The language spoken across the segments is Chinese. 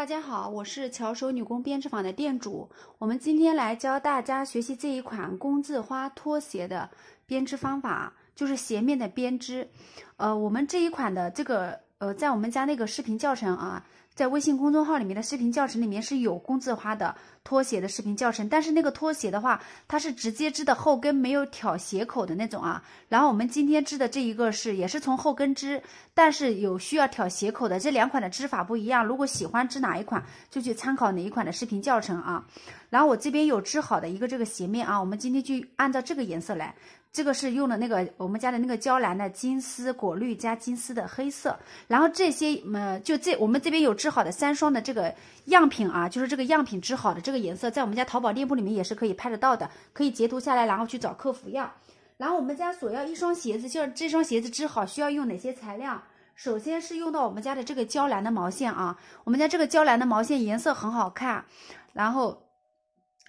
大家好，我是巧手女工编织坊的店主。我们今天来教大家学习这一款工字花拖鞋的编织方法，就是鞋面的编织。呃，我们这一款的这个呃，在我们家那个视频教程啊。在微信公众号里面的视频教程里面是有工字花的拖鞋的视频教程，但是那个拖鞋的话，它是直接织的后跟，没有挑鞋口的那种啊。然后我们今天织的这一个是，也是从后跟织，但是有需要挑鞋口的。这两款的织法不一样，如果喜欢织哪一款，就去参考哪一款的视频教程啊。然后我这边有织好的一个这个鞋面啊，我们今天就按照这个颜色来。这个是用的那个我们家的那个娇兰的金丝果绿加金丝的黑色，然后这些呃就这我们这边有织好的三双的这个样品啊，就是这个样品织好的这个颜色，在我们家淘宝店铺里面也是可以拍得到的，可以截图下来，然后去找客服要。然后我们家所要一双鞋子，就是这双鞋子织好需要用哪些材料？首先是用到我们家的这个娇兰的毛线啊，我们家这个娇兰的毛线颜色很好看，然后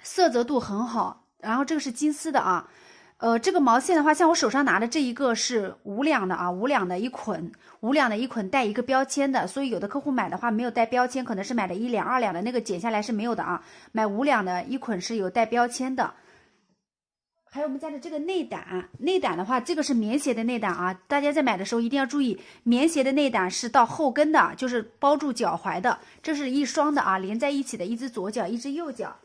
色泽度很好，然后这个是金丝的啊。呃，这个毛线的话，像我手上拿的这一个，是五两的啊，五两的一捆，五两的一捆带一个标签的。所以有的客户买的话没有带标签，可能是买的一两、二两的那个剪下来是没有的啊。买五两的一捆是有带标签的。还有我们家的这个内胆，内胆的话，这个是棉鞋的内胆啊。大家在买的时候一定要注意，棉鞋的内胆是到后跟的，就是包住脚踝的。这是一双的啊，连在一起的一只左脚，一只右脚。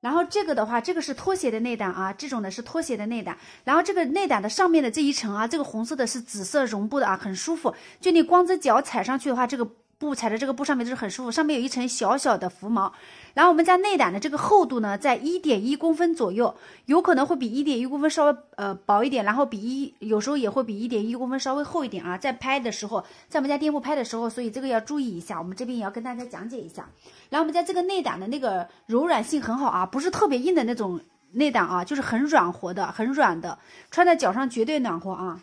然后这个的话，这个是拖鞋的内胆啊，这种的是拖鞋的内胆。然后这个内胆的上面的这一层啊，这个红色的是紫色绒布的啊，很舒服。就你光着脚踩上去的话，这个布踩在这个布上面就是很舒服，上面有一层小小的浮毛。然后我们家内胆的这个厚度呢，在一点一公分左右，有可能会比一点一公分稍微呃薄一点，然后比一有时候也会比一点一公分稍微厚一点啊。在拍的时候，在我们家店铺拍的时候，所以这个要注意一下，我们这边也要跟大家讲解一下。然后我们家这个内胆的那个柔软性很好啊，不是特别硬的那种内胆啊，就是很软和的，很软的，穿在脚上绝对暖和啊。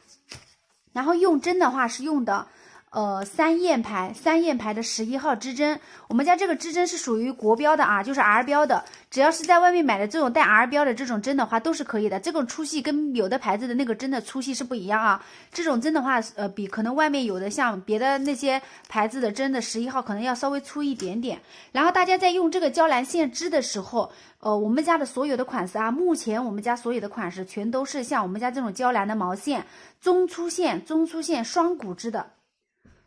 然后用针的话是用的。呃，三燕牌三燕牌的十一号织针，我们家这个织针是属于国标的啊，就是 R 标的。只要是在外面买的这种带 R 标的这种针的话，都是可以的。这种粗细跟有的牌子的那个针的粗细是不一样啊。这种针的话，呃，比可能外面有的像别的那些牌子的针的十一号可能要稍微粗一点点。然后大家在用这个娇兰线织的时候，呃，我们家的所有的款式啊，目前我们家所有的款式全都是像我们家这种娇兰的毛线，中粗线中粗线双股织的。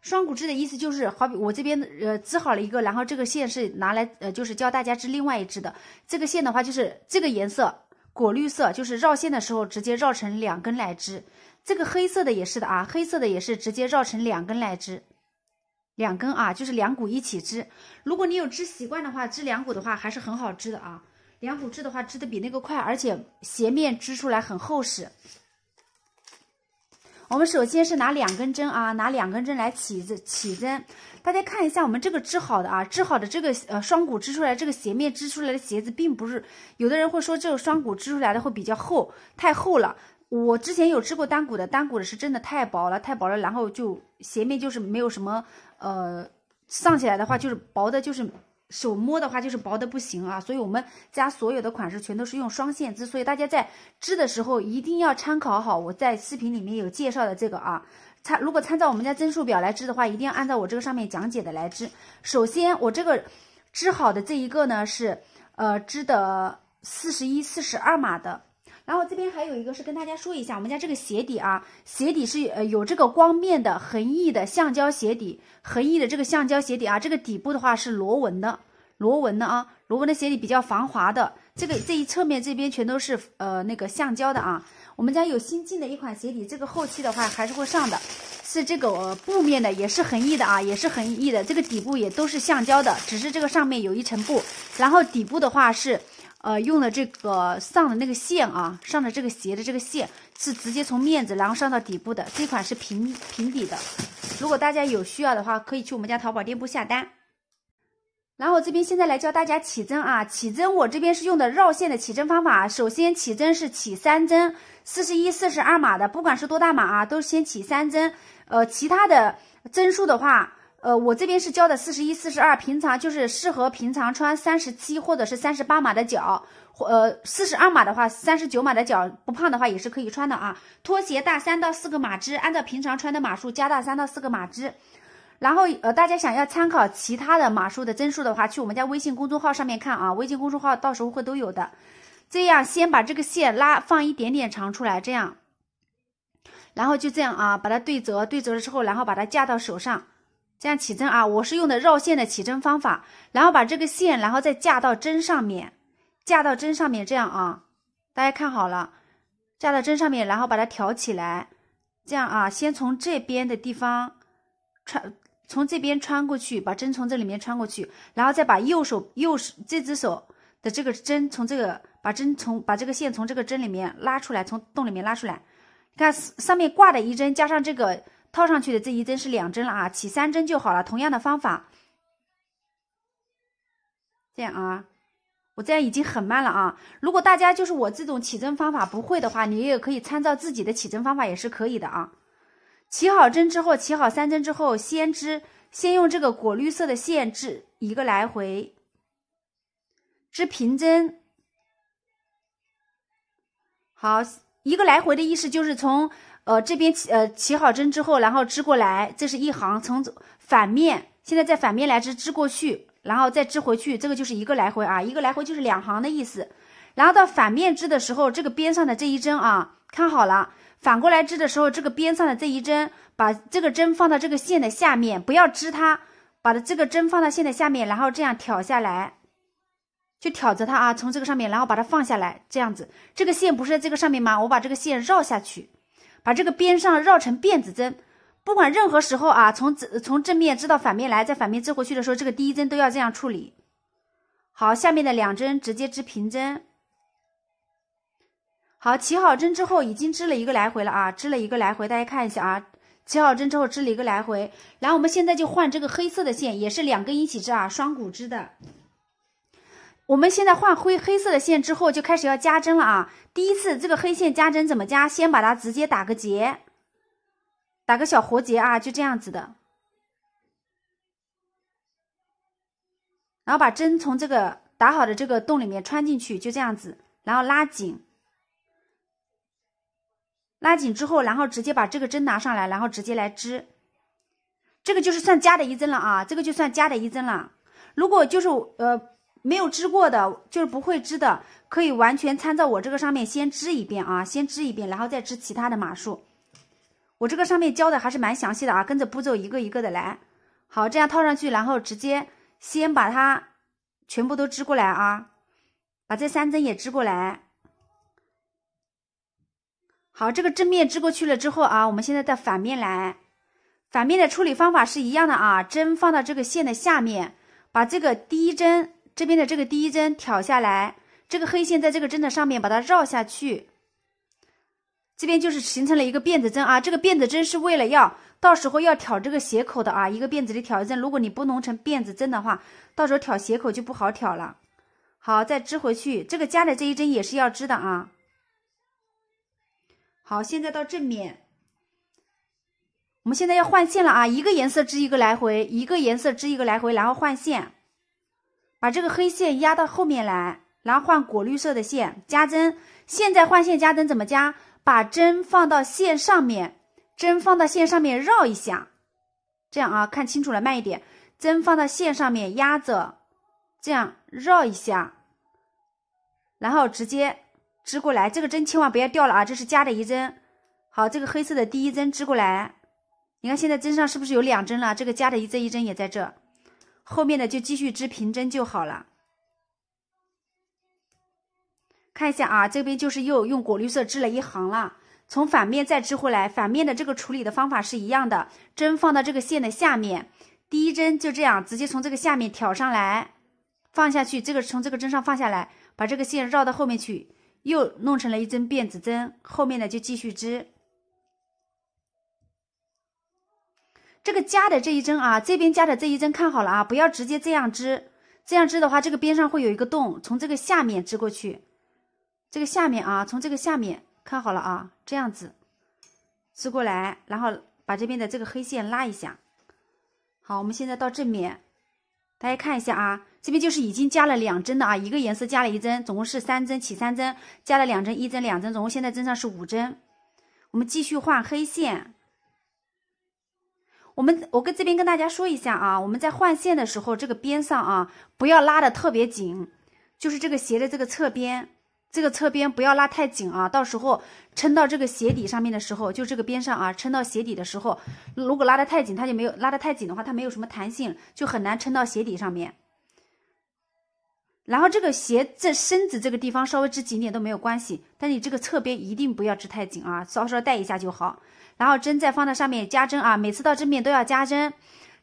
双股织的意思就是，好比我这边呃织好了一个，然后这个线是拿来呃就是教大家织另外一只的。这个线的话就是这个颜色果绿色，就是绕线的时候直接绕成两根来织。这个黑色的也是的啊，黑色的也是直接绕成两根来织，两根啊，就是两股一起织。如果你有织习惯的话，织两股的话还是很好织的啊。两股织的话，织的比那个快，而且鞋面织出来很厚实。我们首先是拿两根针啊，拿两根针来起子起针。大家看一下，我们这个织好的啊，织好的这个呃双股织出来，这个鞋面织出来的鞋子，并不是有的人会说这个双股织出来的会比较厚，太厚了。我之前有织过单股的，单股的是真的太薄了，太薄了，然后就鞋面就是没有什么呃上起来的话就是薄的，就是。手摸的话就是薄的不行啊，所以我们家所有的款式全都是用双线。织，所以大家在织的时候一定要参考好，我在视频里面有介绍的这个啊，参如果参照我们家针数表来织的话，一定要按照我这个上面讲解的来织。首先我这个织好的这一个呢是呃织的四十一、四十二码的。然后这边还有一个是跟大家说一下，我们家这个鞋底啊，鞋底是呃有这个光面的恒逸的橡胶鞋底，恒逸的这个橡胶鞋底啊，这个底部的话是螺纹的，螺纹的啊，螺纹的鞋底比较防滑的。这个这一侧面这边全都是呃那个橡胶的啊。我们家有新进的一款鞋底，这个后期的话还是会上的，是这个布面的，也是恒逸的啊，也是恒逸的，这个底部也都是橡胶的，只是这个上面有一层布，然后底部的话是。呃，用的这个上的那个线啊，上的这个斜的这个线是直接从面子然后上到底部的。这款是平平底的，如果大家有需要的话，可以去我们家淘宝店铺下单。然后这边现在来教大家起针啊，起针我这边是用的绕线的起针方法。首先起针是起三针，四十一、四十二码的，不管是多大码啊，都先起三针。呃，其他的针数的话。呃，我这边是教的四十一、四十二，平常就是适合平常穿三十七或者是三十八码的脚，或呃四十二码的话，三十九码的脚不胖的话也是可以穿的啊。拖鞋大三到四个码之，按照平常穿的码数加大三到四个码之。然后呃，大家想要参考其他的码数的增数的话，去我们家微信公众号上面看啊，微信公众号到时候会都有的。这样先把这个线拉放一点点长出来，这样，然后就这样啊，把它对折，对折了之后，然后把它架到手上。这样起针啊，我是用的绕线的起针方法，然后把这个线，然后再架到针上面，架到针上面，这样啊，大家看好了，架到针上面，然后把它挑起来，这样啊，先从这边的地方穿，从这边穿过去，把针从这里面穿过去，然后再把右手右手这只手的这个针从这个，把针从把这个线从这个针里面拉出来，从洞里面拉出来，看上面挂的一针加上这个。套上去的这一针是两针了啊，起三针就好了。同样的方法，这样啊，我这样已经很慢了啊。如果大家就是我这种起针方法不会的话，你也可以参照自己的起针方法也是可以的啊。起好针之后，起好三针之后，先织，先用这个果绿色的线织一个来回，织平针。好，一个来回的意思就是从。呃，这边起呃起好针之后，然后织过来，这是一行，从反面，现在在反面来织织过去，然后再织回去，这个就是一个来回啊，一个来回就是两行的意思。然后到反面织的时候，这个边上的这一针啊，看好了，反过来织的时候，这个边上的这一针，把这个针放到这个线的下面，不要织它，把它这个针放到线的下面，然后这样挑下来，就挑着它啊，从这个上面，然后把它放下来，这样子，这个线不是在这个上面吗？我把这个线绕下去。把这个边上绕成辫子针，不管任何时候啊，从从正面织到反面来，在反面织回去的时候，这个第一针都要这样处理。好，下面的两针直接织平针。好，起好针之后，已经织了一个来回了啊，织了一个来回，大家看一下啊，起好针之后织了一个来回，然后我们现在就换这个黑色的线，也是两根一起织啊，双股织的。我们现在换灰黑色的线之后，就开始要加针了啊！第一次这个黑线加针怎么加？先把它直接打个结，打个小活结啊，就这样子的。然后把针从这个打好的这个洞里面穿进去，就这样子。然后拉紧，拉紧之后，然后直接把这个针拿上来，然后直接来织。这个就是算加的一针了啊，这个就算加的一针了。如果就是呃。没有织过的，就是不会织的，可以完全参照我这个上面先织一遍啊，先织一遍，然后再织其他的码数。我这个上面教的还是蛮详细的啊，跟着步骤一个一个的来。好，这样套上去，然后直接先把它全部都织过来啊，把这三针也织过来。好，这个正面织过去了之后啊，我们现在到反面来，反面的处理方法是一样的啊，针放到这个线的下面，把这个第一针。这边的这个第一针挑下来，这个黑线在这个针的上面，把它绕下去，这边就是形成了一个辫子针啊。这个辫子针是为了要到时候要挑这个斜口的啊，一个辫子里挑一针。如果你不弄成辫子针的话，到时候挑斜口就不好挑了。好，再织回去，这个加的这一针也是要织的啊。好，现在到正面，我们现在要换线了啊，一个颜色织一个来回，一个颜色织一个来回，然后换线。把这个黑线压到后面来，然后换果绿色的线加针。现在换线加针怎么加？把针放到线上面，针放到线上面绕一下。这样啊，看清楚了，慢一点。针放到线上面压着，这样绕一下，然后直接织过来。这个针千万不要掉了啊，这是加的一针。好，这个黑色的第一针织过来，你看现在针上是不是有两针了？这个加的一针一针也在这。后面的就继续织平针就好了。看一下啊，这边就是又用果绿色织了一行了。从反面再织回来，反面的这个处理的方法是一样的，针放到这个线的下面，第一针就这样直接从这个下面挑上来，放下去。这个从这个针上放下来，把这个线绕到后面去，又弄成了一针辫子针。后面的就继续织。这个加的这一针啊，这边加的这一针，看好了啊，不要直接这样织，这样织的话，这个边上会有一个洞，从这个下面织过去，这个下面啊，从这个下面看好了啊，这样子织过来，然后把这边的这个黑线拉一下。好，我们现在到正面，大家看一下啊，这边就是已经加了两针的啊，一个颜色加了一针，总共是三针，起三针，加了两针，一针两针，总共现在针上是五针，我们继续换黑线。我们我跟这边跟大家说一下啊，我们在换线的时候，这个边上啊不要拉的特别紧，就是这个鞋的这个侧边，这个侧边不要拉太紧啊。到时候撑到这个鞋底上面的时候，就这个边上啊撑到鞋底的时候，如果拉的太紧，它就没有拉的太紧的话，它没有什么弹性，就很难撑到鞋底上面。然后这个鞋这身子这个地方稍微织紧点都没有关系，但你这个侧边一定不要织太紧啊，稍稍带一下就好。然后针再放到上面加针啊，每次到正面都要加针，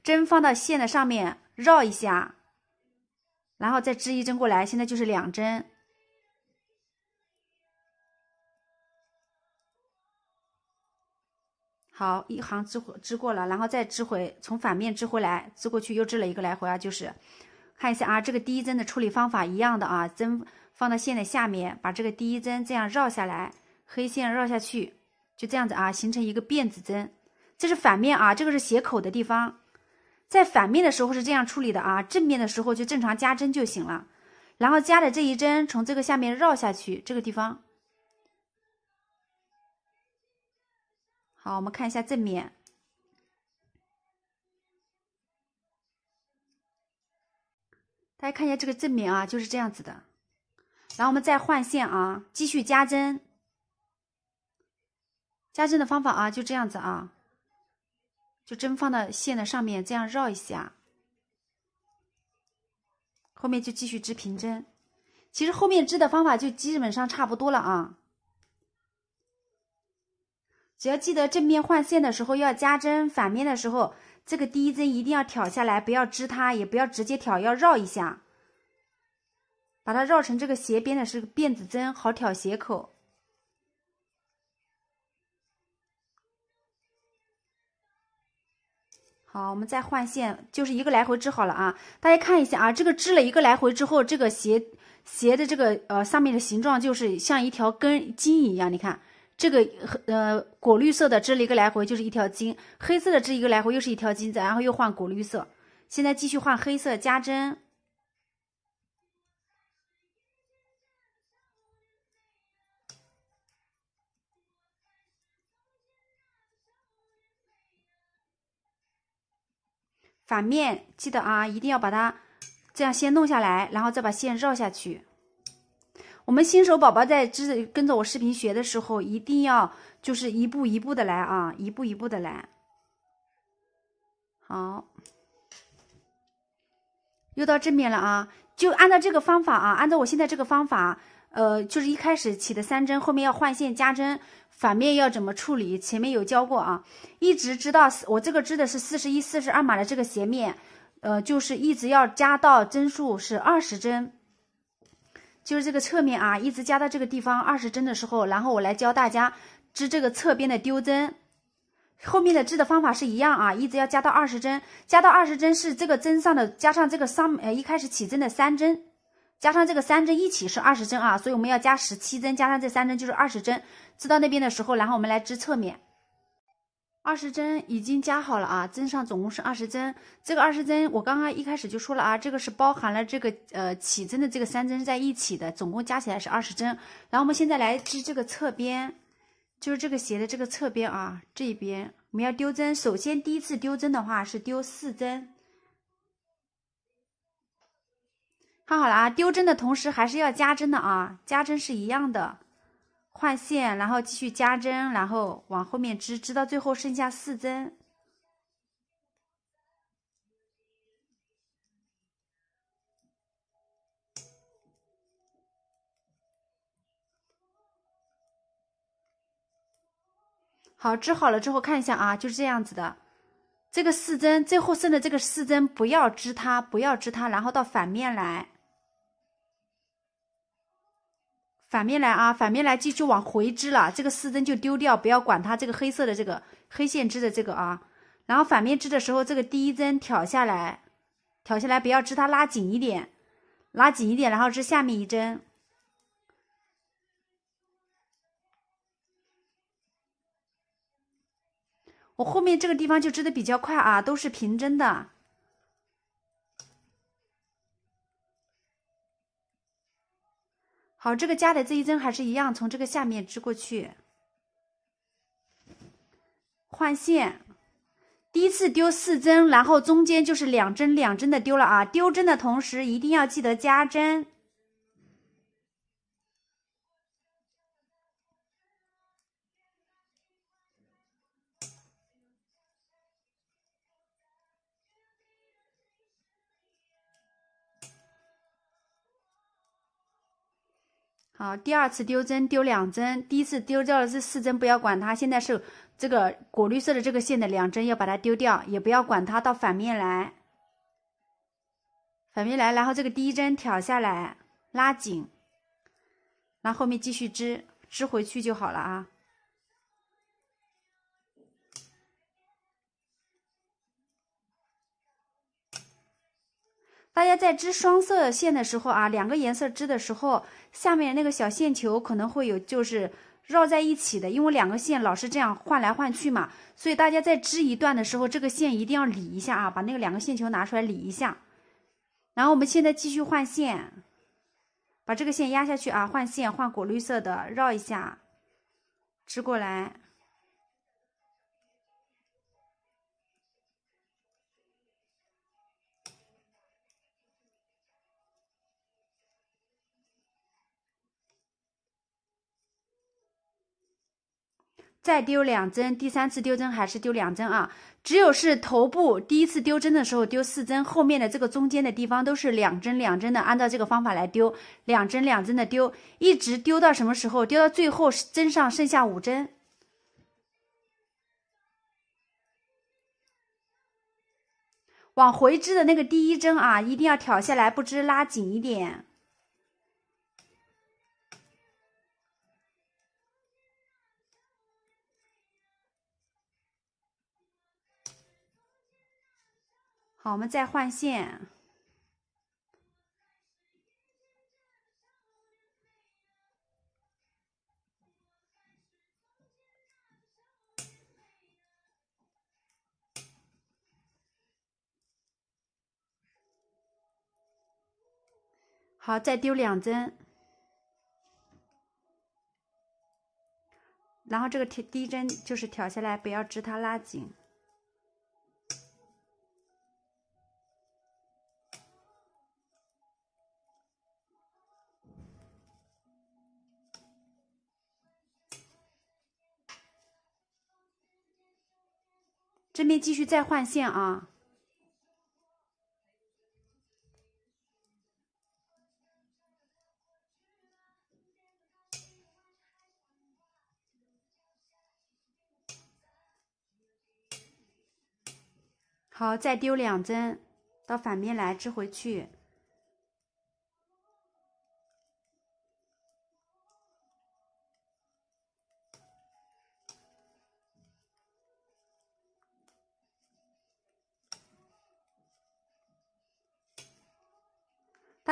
针放到线的上面绕一下，然后再织一针过来，现在就是两针。好，一行织织过了，然后再织回从反面织回来，织过去又织了一个来回啊，就是。看一下啊，这个第一针的处理方法一样的啊，针放到线的下面，把这个第一针这样绕下来，黑线绕下去，就这样子啊，形成一个辫子针。这是反面啊，这个是斜口的地方，在反面的时候是这样处理的啊，正面的时候就正常加针就行了。然后加的这一针从这个下面绕下去，这个地方。好，我们看一下正面。大家看一下这个正面啊，就是这样子的。然后我们再换线啊，继续加针。加针的方法啊，就这样子啊，就针放到线的上面，这样绕一下。后面就继续织平针。其实后面织的方法就基本上差不多了啊。只要记得正面换线的时候要加针，反面的时候。这个第一针一定要挑下来，不要织它，也不要直接挑，要绕一下，把它绕成这个斜边的是个辫子针，好挑斜口。好，我们再换线，就是一个来回织好了啊。大家看一下啊，这个织了一个来回之后，这个斜斜的这个呃上面的形状就是像一条根筋一样，你看。这个呃果绿色的织了一个来回就是一条筋，黑色的织一个来回又是一条筋子，然后又换果绿色，现在继续换黑色加针。反面记得啊，一定要把它这样先弄下来，然后再把线绕下去。我们新手宝宝在织跟着我视频学的时候，一定要就是一步一步的来啊，一步一步的来。好，又到正面了啊，就按照这个方法啊，按照我现在这个方法，呃，就是一开始起的三针，后面要换线加针，反面要怎么处理？前面有教过啊，一直知道我这个织的是四十一、四十二码的这个鞋面，呃，就是一直要加到针数是二十针。就是这个侧面啊，一直加到这个地方二十针的时候，然后我来教大家织这个侧边的丢针，后面的织的方法是一样啊，一直要加到二十针，加到二十针是这个针上的加上这个上呃一开始起针的三针，加上这个三针一起是二十针啊，所以我们要加十七针，加上这三针就是二十针，织到那边的时候，然后我们来织侧面。二十针已经加好了啊，针上总共是二十针。这个二十针，我刚刚一开始就说了啊，这个是包含了这个呃起针的这个三针在一起的，总共加起来是二十针。然后我们现在来织这个侧边，就是这个鞋的这个侧边啊，这边我们要丢针。首先第一次丢针的话是丢四针，看好了啊，丢针的同时还是要加针的啊，加针是一样的。换线，然后继续加针，然后往后面织，织到最后剩下四针。好，织好了之后看一下啊，就是这样子的。这个四针最后剩的这个四针不要织它，不要织它，然后到反面来。反面来啊，反面来继续往回织了，这个四针就丢掉，不要管它。这个黑色的这个黑线织的这个啊，然后反面织的时候，这个第一针挑下来，挑下来不要织它，拉紧一点，拉紧一点，然后织下面一针。我后面这个地方就织的比较快啊，都是平针的。好，这个加的这一针还是一样，从这个下面织过去，换线。第一次丢四针，然后中间就是两针两针的丢了啊。丢针的同时一定要记得加针。好，第二次丢针丢两针，第一次丢掉的这四针，不要管它。现在是这个果绿色的这个线的两针，要把它丢掉，也不要管它。到反面来，反面来，然后这个第一针挑下来，拉紧，然后后面继续织，织回去就好了啊。大家在织双色线的时候啊，两个颜色织的时候，下面那个小线球可能会有就是绕在一起的，因为两个线老是这样换来换去嘛，所以大家在织一段的时候，这个线一定要理一下啊，把那个两个线球拿出来理一下。然后我们现在继续换线，把这个线压下去啊，换线，换果绿色的，绕一下，织过来。再丢两针，第三次丢针还是丢两针啊？只有是头部第一次丢针的时候丢四针，后面的这个中间的地方都是两针两针的，按照这个方法来丢，两针两针的丢，一直丢到什么时候？丢到最后针上剩下五针，往回织的那个第一针啊，一定要挑下来，不织拉紧一点。好，我们再换线。好，再丢两针，然后这个第一针就是挑下来，不要织它，拉紧。这边继续再换线啊！好，再丢两针到反面来织回去。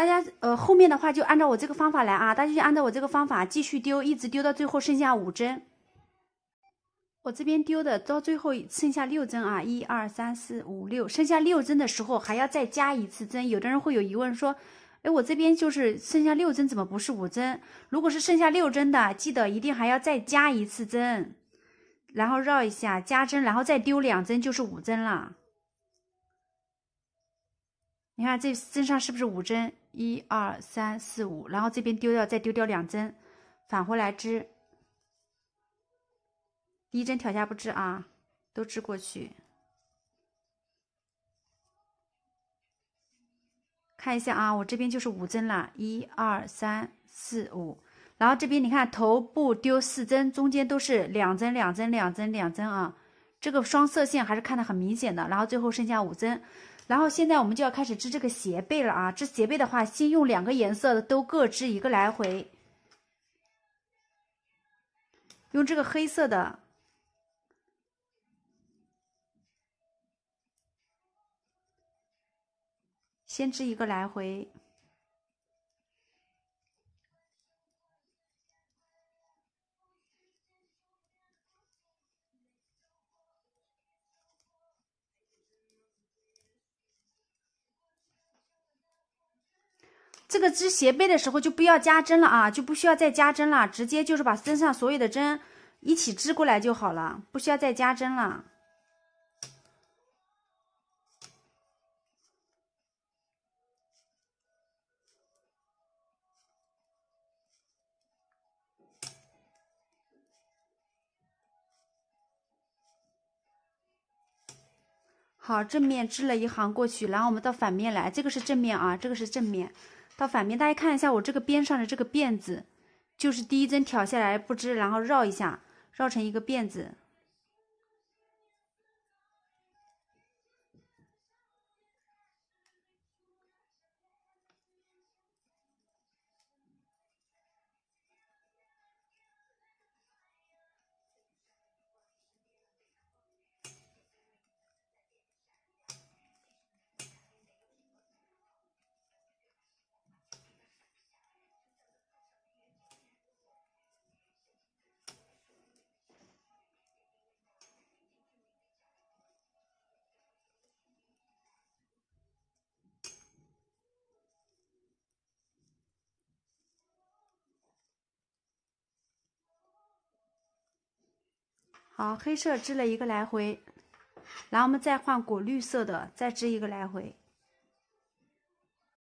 大家呃后面的话就按照我这个方法来啊，大家就按照我这个方法继续丢，一直丢到最后剩下五针。我这边丢的到最后剩下六针啊，一二三四五六，剩下六针的时候还要再加一次针。有的人会有疑问说，哎，我这边就是剩下六针，怎么不是五针？如果是剩下六针的，记得一定还要再加一次针，然后绕一下加针，然后再丢两针就是五针了。你看这针上是不是五针？一二三四五，然后这边丢掉，再丢掉两针，返回来织，第一针挑下不织啊，都织过去。看一下啊，我这边就是五针了，一二三四五，然后这边你看头部丢四针，中间都是两针两针两针两针啊，这个双色线还是看的很明显的，然后最后剩下五针。然后现在我们就要开始织这个斜背了啊！织斜背的话，先用两个颜色的都各织一个来回，用这个黑色的先织一个来回。这个织斜背的时候就不要加针了啊，就不需要再加针了，直接就是把身上所有的针一起织过来就好了，不需要再加针了。好，正面织了一行过去，然后我们到反面来，这个是正面啊，这个是正面。到反面，大家看一下，我这个边上的这个辫子，就是第一针挑下来不织，然后绕一下，绕成一个辫子。好，黑色织了一个来回，然后我们再换果绿色的，再织一个来回。